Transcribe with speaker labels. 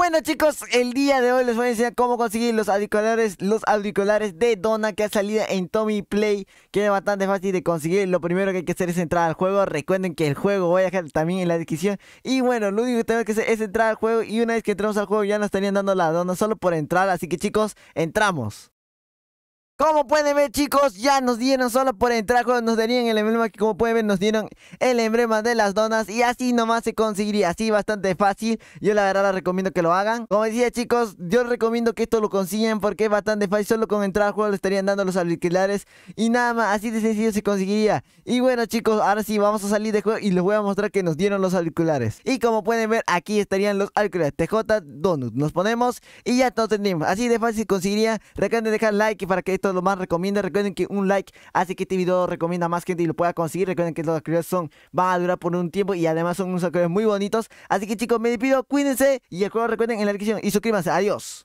Speaker 1: Bueno chicos, el día de hoy les voy a enseñar cómo conseguir los auriculares, los auriculares de dona que ha salido en Tommy Play, que es bastante fácil de conseguir. Lo primero que hay que hacer es entrar al juego. Recuerden que el juego voy a dejar también en la descripción. Y bueno, lo único que tenemos que hacer es entrar al juego y una vez que entramos al juego ya nos estarían dando la dona solo por entrar. Así que chicos, entramos. Como pueden ver, chicos, ya nos dieron solo por entrar juego nos darían el emblema que como pueden ver nos dieron el emblema de las donas y así nomás se conseguiría, así bastante fácil. Yo la verdad la recomiendo que lo hagan. Como decía, chicos, yo recomiendo que esto lo consigan porque es bastante fácil, solo con entrar al juego le estarían dando los auriculares y nada más, así de sencillo se conseguiría. Y bueno, chicos, ahora sí vamos a salir de juego y les voy a mostrar que nos dieron los auriculares. Y como pueden ver, aquí estarían los auriculares TJ Donut. Nos ponemos y ya todos tenemos. Así de fácil Se conseguiría. Recuerden dejar like para que esto lo más recomienda. Recuerden que un like hace que este video recomienda más gente y lo pueda conseguir. Recuerden que los suscriptores son, van a durar por un tiempo y además son unos suscriptores muy bonitos. Así que chicos, me despido, cuídense y recuerden en la descripción y suscríbanse. Adiós.